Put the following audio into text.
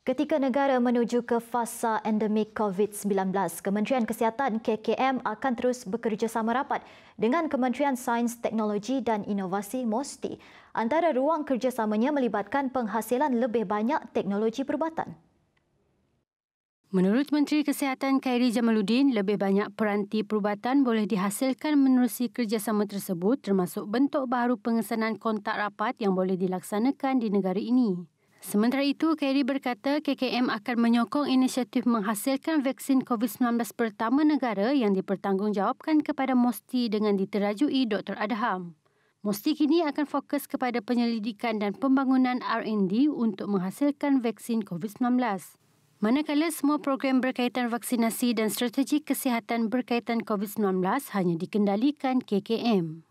Ketika negara menuju ke fasa endemik COVID-19, Kementerian Kesihatan KKM akan terus bekerjasama rapat dengan Kementerian Sains, Teknologi dan Inovasi MOSTI. Antara ruang kerjasamanya melibatkan penghasilan lebih banyak teknologi perubatan. Menurut Menteri Kesihatan Khairi Jamaluddin, lebih banyak peranti perubatan boleh dihasilkan menerusi kerjasama tersebut termasuk bentuk baru pengesanan kontak rapat yang boleh dilaksanakan di negara ini. Sementara itu, Kerry berkata KKM akan menyokong inisiatif menghasilkan vaksin COVID-19 pertama negara yang dipertanggungjawabkan kepada Mosti dengan diterajui Dr. Adham. Mosti kini akan fokus kepada penyelidikan dan pembangunan R&D untuk menghasilkan vaksin COVID-19. Manakala semua program berkaitan vaksinasi dan strategi kesihatan berkaitan COVID-19 hanya dikendalikan KKM.